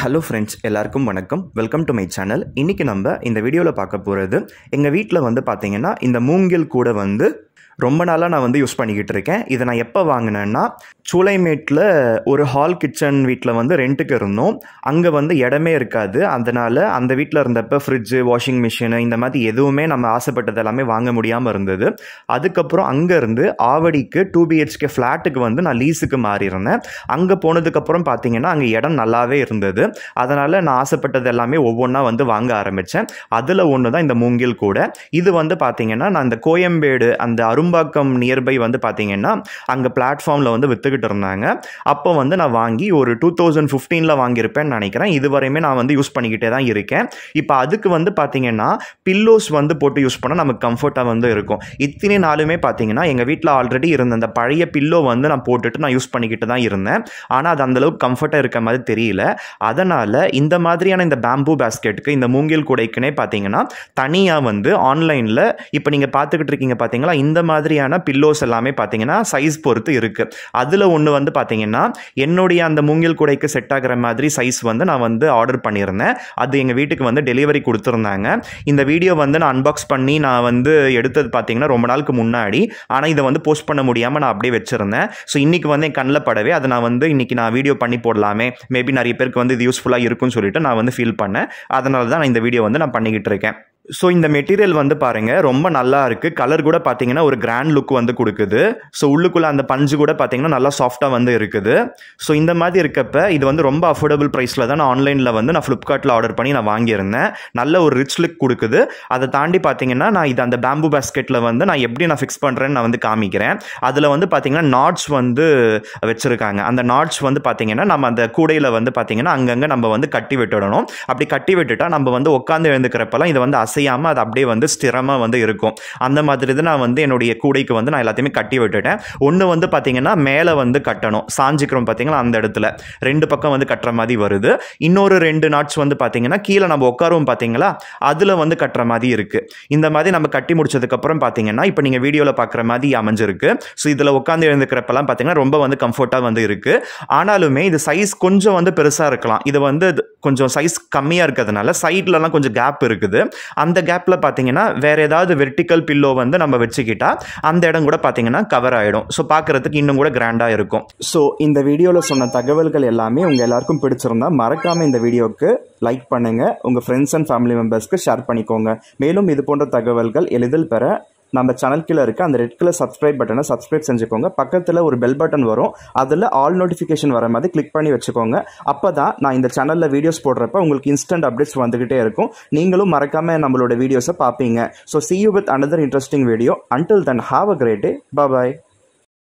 hello friends எல்லாருக்கும் வணக்கம் welcome to my channel இன்றைக்கி நம்ம இந்த வீடியோவில் பார்க்க போகிறது எங்கள் வீட்டில் வந்து பார்த்திங்கன்னா இந்த மூங்கில் கூட வந்து ரொம்ப நாளாக நான் வந்து யூஸ் பண்ணிக்கிட்டு இருக்கேன் இதை நான் எப்போ வாங்கினேன்னா சூளைமேட்டில் ஒரு ஹால் கிச்சன் வீட்டில் வந்து ரெண்ட்டுக்கு இருந்தோம் அங்கே வந்து இடமே இருக்காது அதனால் அந்த வீட்டில் இருந்தப்போ ஃப்ரிட்ஜு வாஷிங் மிஷினு இந்த மாதிரி எதுவுமே நம்ம ஆசைப்பட்டது எல்லாமே வாங்க முடியாமல் இருந்தது அதுக்கப்புறம் அங்கேருந்து ஆவடிக்கு டூ பிஹெச்கே ஃப்ளாட்டுக்கு வந்து நான் லீஸுக்கு மாறியிருந்தேன் அங்கே போனதுக்கப்புறம் பார்த்தீங்கன்னா அங்கே இடம் நல்லாவே இருந்தது அதனால் நான் ஆசைப்பட்டது எல்லாமே ஒவ்வொன்றா வந்து வாங்க ஆரம்பித்தேன் அதில் ஒன்று தான் இந்த மூங்கில் கூட இது வந்து பார்த்தீங்கன்னா நான் இந்த கோயம்பேடு அந்த அரும் நுங்கம்பாக்கம் நியர்பை வந்து பார்த்தீங்கன்னா அங்கே பிளாட்ஃபார்மில் வந்து விற்றுக்கிட்டு இருந்தாங்க அப்போ வந்து நான் வாங்கி ஒரு டூ தௌசண்ட் ஃபிஃப்டீனில் வாங்கியிருப்பேன்னு நினைக்கிறேன் இது வரையுமே நான் வந்து யூஸ் பண்ணிக்கிட்டே தான் இருக்கேன் இப்போ அதுக்கு வந்து பார்த்தீங்கன்னா பில்லோஸ் வந்து போட்டு யூஸ் பண்ணால் நமக்கு கம்ஃபர்ட்டாக வந்து இருக்கும் இத்தனை நாளுமே பார்த்தீங்கன்னா எங்கள் வீட்டில் ஆல்ரெடி இருந்த அந்த பழைய பில்லோ வந்து நான் போட்டுட்டு நான் யூஸ் பண்ணிக்கிட்டு தான் இருந்தேன் ஆனால் அது அந்தளவுக்கு கம்ஃபர்ட்டாக இருக்க மாதிரி தெரியல அதனால் இந்த மாதிரியான இந்த பேம்பூ பேஸ்கெட்டுக்கு இந்த மூங்கில் கூடைக்குன்னே பார்த்தீங்கன்னா தனியாக வந்து ஆன்லைனில் இப்போ நீங்கள் பார்த்துக்கிட்டு இருக்கீங்க பார்த்தீங்களா இந்த மாதிரி மாதிரியான பில்லோஸ் எல்லாமே பார்த்தீங்கன்னா சைஸ் பொறுத்து இருக்குது அதில் ஒன்று வந்து பார்த்தீங்கன்னா என்னுடைய அந்த மூங்கில் குடைக்கு செட் ஆகிற மாதிரி சைஸ் வந்து நான் வந்து ஆர்டர் பண்ணியிருந்தேன் அது எங்கள் வீட்டுக்கு வந்து டெலிவரி கொடுத்துருந்தாங்க இந்த வீடியோ வந்து நான் அன்பாக்ஸ் பண்ணி நான் வந்து எடுத்தது பார்த்தீங்கன்னா ரொம்ப நாளுக்கு முன்னாடி ஆனால் இதை வந்து போஸ்ட் பண்ண முடியாமல் நான் அப்படியே வச்சுருந்தேன் ஸோ இன்றைக்கி வந்து என் கண்ணில் படவே அதை நான் வந்து இன்றைக்கி நான் வீடியோ பண்ணி போடலாமே மேபி நிறைய பேருக்கு வந்து இது யூஸ்ஃபுல்லாக இருக்கும்னு சொல்லிட்டு நான் வந்து ஃபீல் பண்ணேன் அதனால தான் நான் இந்த வீடியோ வந்து நான் பண்ணிக்கிட்டு இருக்கேன் ஸோ இந்த மெட்டீரியல் வந்து பாருங்கள் ரொம்ப நல்லா இருக்குது கலர் கூட பார்த்தீங்கன்னா ஒரு கிராண்ட் லுக் வந்து கொடுக்குது ஸோ உள்ளுக்குள்ளே அந்த பஞ்சு கூட பார்த்தீங்கன்னா நல்லா சாஃப்டாக வந்து இருக்குது ஸோ இந்த மாதிரி இருக்கப்ப இது வந்து ரொம்ப அஃபோர்டபுள் ப்ரைஸில் தான் நான் ஆன்லைனில் வந்து நான் ஃப்ளிப்கார்ட்டில் ஆர்டர் பண்ணி நான் வாங்கியிருந்தேன் நல்ல ஒரு ரிச் லுக் கொடுக்குது அதை தாண்டி பார்த்தீங்கன்னா நான் இது அந்த பேம்பு பேஸ்கெட்டில் வந்து நான் எப்படி நான் ஃபிக்ஸ் பண்ணுறேன்னு நான் வந்து காமிக்கிறேன் அதில் வந்து பார்த்தீங்கன்னா நாட்ஸ் வந்து வச்சுருக்காங்க அந்த நாட்ஸ் வந்து பார்த்தீங்கன்னா நம்ம அந்த கூடையில் வந்து பார்த்தீங்கன்னா அங்கங்கே நம்ம வந்து கட்டி விட்டுடணும் அப்படி கட்டி விட்டுட்டால் நம்ம வந்து உட்காந்து எழுந்துக்கிறப்பெல்லாம் இதை வந்து அசை அசையாமல் அது அப்படியே வந்து ஸ்திரமாக வந்து இருக்கும் அந்த மாதிரி தான் நான் வந்து என்னுடைய கூடைக்கு வந்து நான் எல்லாத்தையுமே கட்டி விட்டுட்டேன் ஒன்று வந்து பார்த்திங்கன்னா மேலே வந்து கட்டணும் சாஞ்சிக்கிறோம் பார்த்திங்களா அந்த இடத்துல ரெண்டு பக்கம் வந்து கட்டுற மாதிரி வருது இன்னொரு ரெண்டு நாட்ஸ் வந்து பார்த்திங்கன்னா கீழே நம்ம உட்காரவும் பார்த்திங்களா அதில் வந்து கட்டுற மாதிரி இருக்குது இந்த மாதிரி நம்ம கட்டி முடிச்சதுக்கப்புறம் பார்த்திங்கன்னா இப்போ நீங்கள் வீடியோவில் பார்க்குற மாதிரி அமைஞ்சிருக்கு ஸோ இதில் உட்காந்து எழுந்துக்கிறப்பெல்லாம் பார்த்திங்கன்னா ரொம்ப வந்து கம்ஃபர்ட்டாக வந்து இருக்குது ஆனாலுமே இது சைஸ் கொஞ்சம் வந்து பெருசாக இருக்கலாம் இது வந்து கொஞ்சம் சைஸ் கம்மியாக இருக்கிறதுனால சைட்லலாம் கொஞ்சம் கேப் இருக்குது அந்த கேப்பில் பார்த்தீங்கன்னா வேறு ஏதாவது வெர்டிக்கல் பில்லோ வந்து நம்ம வச்சுக்கிட்டால் அந்த இடம் கூட பார்த்தீங்கன்னா கவர் ஆகிடும் ஸோ பார்க்குறதுக்கு இன்னும் கூட கிராண்டாக இருக்கும் ஸோ இந்த வீடியோவில் சொன்ன தகவல்கள் எல்லாமே உங்கள் எல்லாருக்கும் பிடிச்சிருந்தா மறக்காமல் இந்த வீடியோவுக்கு லைக் பண்ணுங்கள் உங்கள் ஃப்ரெண்ட்ஸ் அண்ட் ஃபேமிலி மெம்பர்ஸ்க்கு ஷேர் பண்ணிக்கோங்க மேலும் இது போன்ற தகவல்கள் எளிதில் பெற நம்ம சேனல் கீழே இருக்க அந்த ரெட் கலர் சப்ஸ்கிரைப் பட்டனை சப்ஸ்கிரைப் செஞ்சுக்கோங்க பக்கத்தில் ஒரு பெல் பட்டன் வரும் அதில் ஆல் நோட்டிஃபிகேஷன் வர மாதிரி கிளிக் பண்ணி வச்சுக்கோங்க அப்போ தான் நான் இந்த சேனலில் வீடியோஸ் போடுறப்ப உங்களுக்கு இன்ஸ்டன்ட் அப்டேட்ஸ் வந்துகிட்டே இருக்கும் நீங்களும் மறக்காமல் நம்மளோட வீடியோஸை பார்ப்பீங்க so see you with another interesting video until then have a great day bye